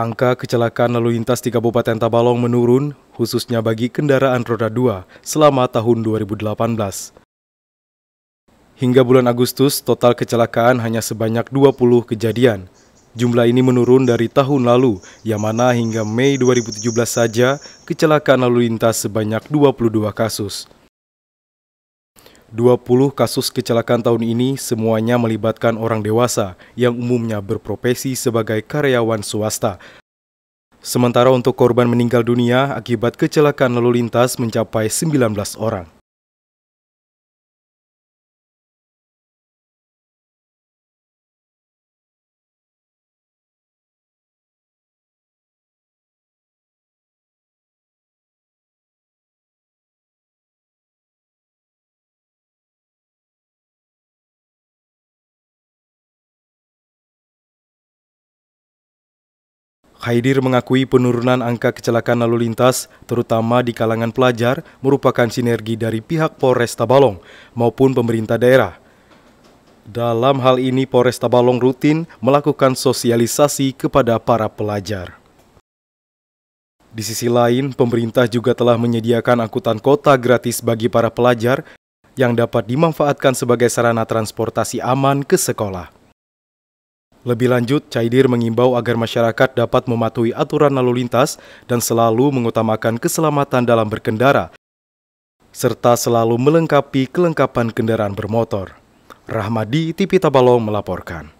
Angka kecelakaan lalu lintas di Kabupaten Tabalong menurun, khususnya bagi kendaraan roda 2 selama tahun 2018. Hingga bulan Agustus, total kecelakaan hanya sebanyak 20 kejadian. Jumlah ini menurun dari tahun lalu, yang mana hingga Mei 2017 saja kecelakaan lalu lintas sebanyak 22 kasus. 20 kasus kecelakaan tahun ini semuanya melibatkan orang dewasa yang umumnya berprofesi sebagai karyawan swasta. Sementara untuk korban meninggal dunia akibat kecelakaan lalu lintas mencapai 19 orang. Haidir mengakui penurunan angka kecelakaan lalu lintas, terutama di kalangan pelajar, merupakan sinergi dari pihak Polres Tabalong maupun pemerintah daerah. Dalam hal ini, Polres Tabalong rutin melakukan sosialisasi kepada para pelajar. Di sisi lain, pemerintah juga telah menyediakan angkutan kota gratis bagi para pelajar yang dapat dimanfaatkan sebagai sarana transportasi aman ke sekolah. Lebih lanjut, Caidir mengimbau agar masyarakat dapat mematuhi aturan lalu lintas dan selalu mengutamakan keselamatan dalam berkendara, serta selalu melengkapi kelengkapan kendaraan bermotor. Rahmadi Tipitabalong melaporkan.